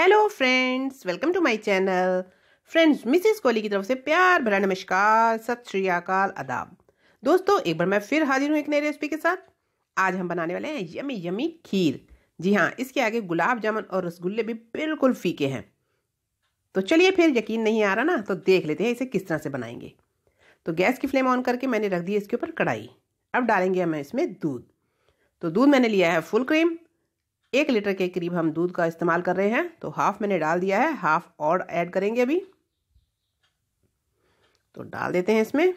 hello friends welcome to my channel friends Mrs Kohli की तरफ से प्यार भरा नमस्कार सत श्री अकाल आदाब दोस्तों एक बार मैं फिर हाजिर हूँ एक नई रेसिपी के साथ आज हम बनाने वाले हैं यमी यमी खीर जी हाँ इसके आगे गुलाब जामुन और रसगुल्ले भी बिल्कुल फीके हैं तो चलिए फिर यकीन नहीं आ रहा ना तो देख लेते हैं इसे किस तरह से बनाएंगे तो गैस की फ्लेम ऑन करके मैंने रख दी इसके ऊपर कढ़ाई अब डालेंगे हमें इसमें दूध तो दूध मैंने लिया है फुल क्रीम एक लीटर के करीब हम दूध का इस्तेमाल कर रहे हैं तो हाफ मैंने डाल दिया है हाफ और ऐड करेंगे अभी तो डाल देते हैं इसमें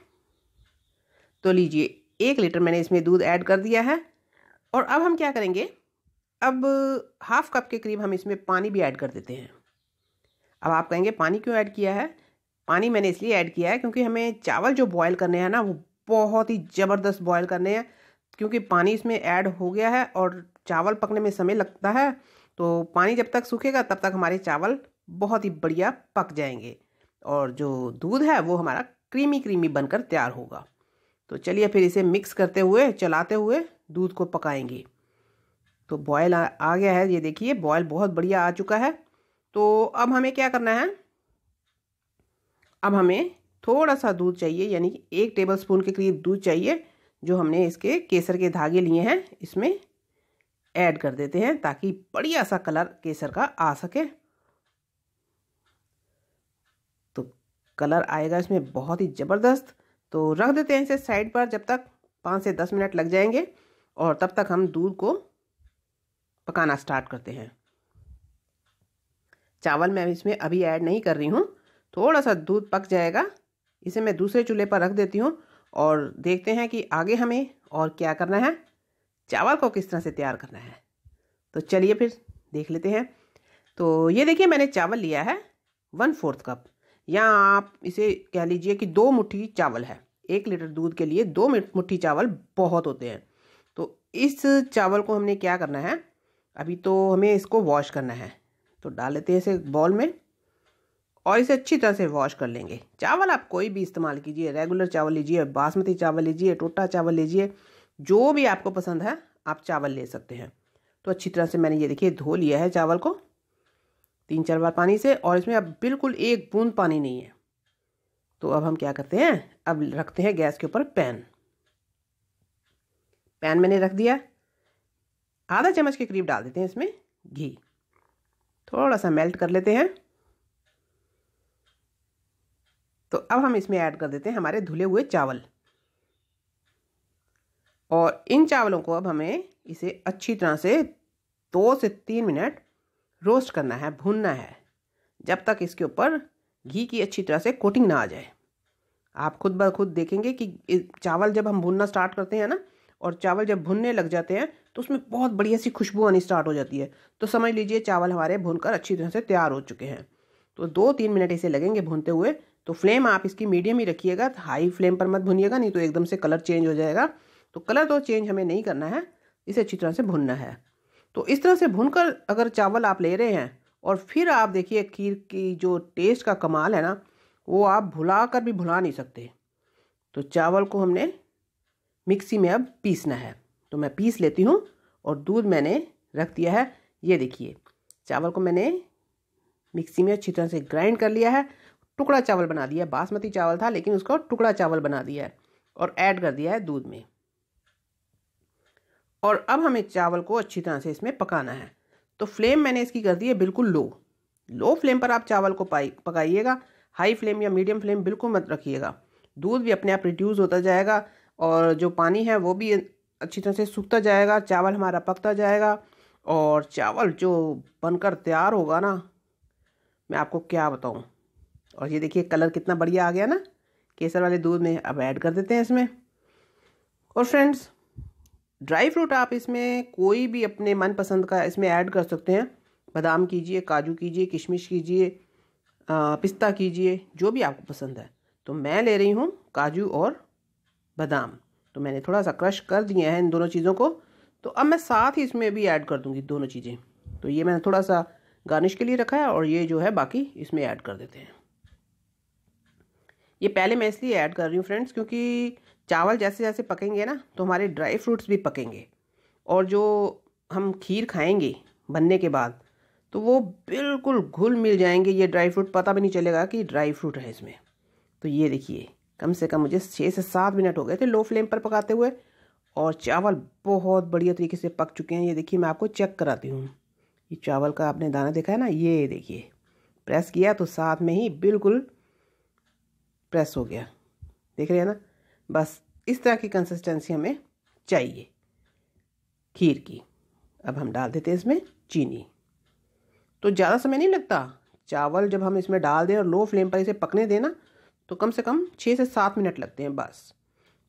तो लीजिए एक लीटर मैंने इसमें दूध ऐड कर दिया है और अब हम क्या करेंगे अब हाफ कप के करीब हम इसमें पानी भी ऐड कर देते हैं अब आप कहेंगे पानी क्यों ऐड किया है पानी मैंने इसलिए ऐड किया है क्योंकि हमें चावल जो बॉयल करने हैं ना वो बहुत ही ज़बरदस्त बॉयल करने हैं क्योंकि पानी इसमें ऐड हो गया है और चावल पकने में समय लगता है तो पानी जब तक सूखेगा तब तक हमारे चावल बहुत ही बढ़िया पक जाएंगे और जो दूध है वो हमारा क्रीमी क्रीमी बनकर तैयार होगा तो चलिए फिर इसे मिक्स करते हुए चलाते हुए दूध को पकाएंगे तो बॉयल आ, आ गया है ये देखिए बॉयल बहुत बढ़िया आ चुका है तो अब हमें क्या करना है अब हमें थोड़ा सा दूध चाहिए यानी कि एक टेबल स्पून के करीब दूध चाहिए जो हमने इसके केसर के धागे लिए हैं इसमें ऐड कर देते हैं ताकि बढ़िया सा कलर केसर का आ सके तो कलर आएगा इसमें बहुत ही ज़बरदस्त तो रख देते हैं इसे साइड पर जब तक पाँच से दस मिनट लग जाएंगे और तब तक हम दूध को पकाना स्टार्ट करते हैं चावल मैं इसमें अभी ऐड नहीं कर रही हूँ थोड़ा सा दूध पक जाएगा इसे मैं दूसरे चूल्हे पर रख देती हूँ और देखते हैं कि आगे हमें और क्या करना है चावल को किस तरह से तैयार करना है तो चलिए फिर देख लेते हैं तो ये देखिए मैंने चावल लिया है वन फोर्थ कप या आप इसे कह लीजिए कि दो मुट्ठी चावल है एक लीटर दूध के लिए दो मुट्ठी चावल बहुत होते हैं तो इस चावल को हमने क्या करना है अभी तो हमें इसको वॉश करना है तो डाल लेते हैं इसे बॉल में और इसे अच्छी तरह से वॉश कर लेंगे चावल आप कोई भी इस्तेमाल कीजिए रेगुलर चावल लीजिए बासमती चावल लीजिए टोटा चावल लीजिए जो भी आपको पसंद है आप चावल ले सकते हैं तो अच्छी तरह से मैंने ये देखिए धो लिया है चावल को तीन चार बार पानी से और इसमें अब बिल्कुल एक बूंद पानी नहीं है तो अब हम क्या करते हैं अब रखते हैं गैस के ऊपर पैन पैन मैंने रख दिया आधा चम्मच के करीब डाल देते हैं इसमें घी थोड़ा सा मेल्ट कर लेते हैं तो अब हम इसमें ऐड कर देते हैं हमारे धुले हुए चावल और इन चावलों को अब हमें इसे अच्छी तरह से दो से तीन मिनट रोस्ट करना है भूनना है जब तक इसके ऊपर घी की अच्छी तरह से कोटिंग ना आ जाए आप खुद ब खुद देखेंगे कि चावल जब हम भूनना स्टार्ट करते हैं ना और चावल जब भुनने लग जाते हैं तो उसमें बहुत बढ़िया सी खुशबू आनी स्टार्ट हो जाती है तो समझ लीजिए चावल हमारे भूनकर अच्छी तरह से तैयार हो चुके हैं तो दो तीन मिनट इसे लगेंगे भूनते हुए तो फ्लेम आप इसकी मीडियम ही रखिएगा हाई फ्लेम पर मत भूनिएगा नहीं तो एकदम से कलर चेंज हो जाएगा तो कलर तो चेंज हमें नहीं करना है इसे अच्छी तरह से भुनना है तो इस तरह से भुनकर अगर चावल आप ले रहे हैं और फिर आप देखिए खीर की जो टेस्ट का कमाल है ना वो आप भुला कर भी भुला नहीं सकते तो चावल को हमने मिक्सी में अब पीसना है तो मैं पीस लेती हूँ और दूध मैंने रख दिया है ये देखिए चावल को मैंने मिक्सी में अच्छी तरह से ग्राइंड कर लिया है टुकड़ा चावल बना दिया बासमती चावल था लेकिन उसको टुकड़ा चावल बना दिया है और ऐड कर दिया है दूध में और अब हमें चावल को अच्छी तरह से इसमें पकाना है तो फ्लेम मैंने इसकी कर दी है बिल्कुल लो लो फ्लेम पर आप चावल को पकाइएगा हाई फ्लेम या मीडियम फ्लेम बिल्कुल मत रखिएगा दूध भी अपने आप रिड्यूज़ होता जाएगा और जो पानी है वो भी अच्छी तरह से सूखता जाएगा चावल हमारा पकता जाएगा और चावल जो बनकर तैयार होगा ना मैं आपको क्या बताऊँ और ये देखिए कलर कितना बढ़िया आ गया ना केसर वाले दूध में अब ऐड कर देते हैं इसमें और फ्रेंड्स ड्राई फ्रूट आप इसमें कोई भी अपने मनपसंद का इसमें ऐड कर सकते हैं बादाम कीजिए काजू कीजिए किशमिश कीजिए पिस्ता कीजिए जो भी आपको पसंद है तो मैं ले रही हूँ काजू और बादाम तो मैंने थोड़ा सा क्रश कर दिया है इन दोनों चीज़ों को तो अब मैं साथ ही इसमें भी ऐड कर दूँगी दोनों चीज़ें तो ये मैंने थोड़ा सा गार्निश के लिए रखा है और ये जो है बाकी इसमें ऐड कर देते हैं ये पहले मैं इसलिए ऐड कर रही हूँ फ्रेंड्स क्योंकि चावल जैसे जैसे पकेंगे ना तो हमारे ड्राई फ्रूट्स भी पकेंगे और जो हम खीर खाएंगे बनने के बाद तो वो बिल्कुल घुल मिल जाएंगे ये ड्राई फ्रूट पता भी नहीं चलेगा कि ड्राई फ्रूट है इसमें तो ये देखिए कम से कम मुझे छः से सात मिनट हो गए थे लो फ्लेम पर पकाते हुए और चावल बहुत बढ़िया तरीके से पक चुके हैं ये देखिए मैं आपको चेक कराती हूँ ये चावल का आपने दाना देखा है ना ये देखिए प्रेस किया तो साथ में ही बिल्कुल प्रेस हो गया देख रहे हैं ना बस इस तरह की कंसिस्टेंसी हमें चाहिए खीर की अब हम डाल देते हैं इसमें चीनी तो ज़्यादा समय नहीं लगता चावल जब हम इसमें डाल दें और लो फ्लेम पर इसे पकने देना तो कम से कम छः से सात मिनट लगते हैं बस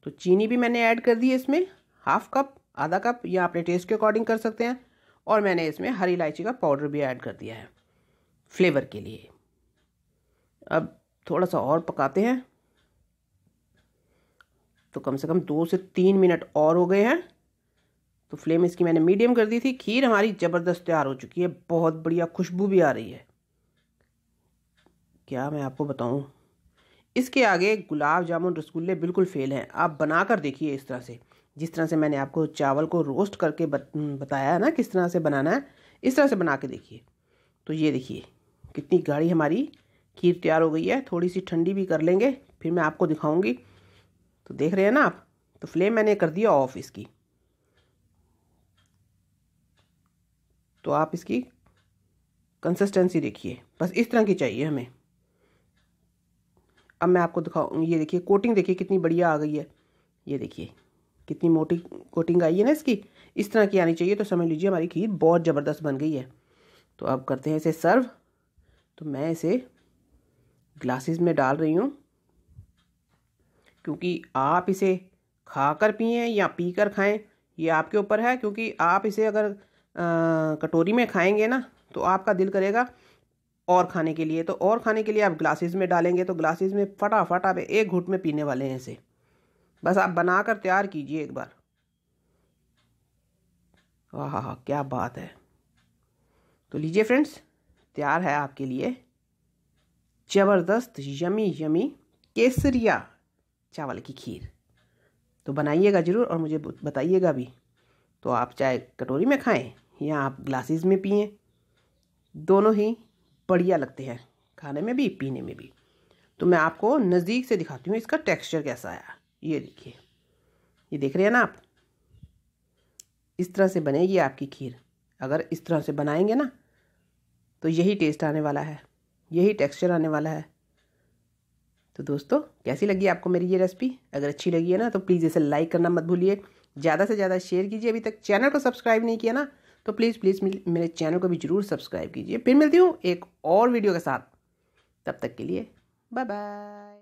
तो चीनी भी मैंने ऐड कर दी है इसमें हाफ कप आधा कप या अपने टेस्ट के अकॉर्डिंग कर सकते हैं और मैंने इसमें हरी इलायची का पाउडर भी ऐड कर दिया है फ्लेवर के लिए अब थोड़ा सा और पकाते हैं तो कम से कम दो से तीन मिनट और हो गए हैं तो फ्लेम इसकी मैंने मीडियम कर दी थी खीर हमारी ज़बरदस्त तैयार हो चुकी है बहुत बढ़िया खुशबू भी आ रही है क्या मैं आपको बताऊँ इसके आगे गुलाब जामुन रसगुल्ले बिल्कुल फेल हैं आप बना कर देखिए इस तरह से जिस तरह से मैंने आपको चावल को रोस्ट करके बत, बताया है ना किस तरह से बनाना है इस तरह से बना के देखिए तो ये देखिए कितनी गाढ़ी हमारी खीर तैयार हो गई है थोड़ी सी ठंडी भी कर लेंगे फिर मैं आपको दिखाऊंगी तो देख रहे हैं ना आप तो फ्लेम मैंने कर दिया ऑफ इसकी तो आप इसकी कंसिस्टेंसी देखिए बस इस तरह की चाहिए हमें अब मैं आपको दिखाऊँ ये देखिए कोटिंग देखिए कितनी बढ़िया आ गई है ये देखिए कितनी मोटी कोटिंग आई है ना इसकी इस तरह की आनी चाहिए तो समझ लीजिए हमारी खीर बहुत ज़बरदस्त बन गई है तो अब करते हैं इसे सर्व तो मैं इसे ग्लासेस में डाल रही हूँ क्योंकि आप इसे खा कर पिए या पी कर खाएँ ये आपके ऊपर है क्योंकि आप इसे अगर आ, कटोरी में खाएंगे ना तो आपका दिल करेगा और खाने के लिए तो और खाने के लिए आप ग्लासेस में डालेंगे तो ग्लासेस में फटाफट आप एक घुट में पीने वाले हैं इसे बस आप बना कर तैयार कीजिए एक बार वाह हाँ क्या बात है तो लीजिए फ्रेंड्स तैयार है आपके लिए ज़बरदस्त यमी यमी केसरिया चावल की खीर तो बनाइएगा ज़रूर और मुझे बताइएगा भी तो आप चाहे कटोरी में खाएं या आप ग्लासेस में पिए दोनों ही बढ़िया लगते हैं खाने में भी पीने में भी तो मैं आपको नज़दीक से दिखाती हूँ इसका टेक्सचर कैसा आया ये देखिए ये देख रहे हैं ना आप इस तरह से बनेगी आपकी खीर अगर इस तरह से बनाएंगे ना तो यही टेस्ट आने वाला है यही टेक्सचर आने वाला है तो दोस्तों कैसी लगी आपको मेरी ये रेसिपी अगर अच्छी लगी है ना तो प्लीज़ इसे लाइक करना मत भूलिए ज़्यादा से ज़्यादा शेयर कीजिए अभी तक चैनल को सब्सक्राइब नहीं किया ना तो प्लीज़ प्लीज़ मेरे चैनल को भी ज़रूर सब्सक्राइब कीजिए फिर मिलती हूँ एक और वीडियो के साथ तब तक के लिए बाय बाय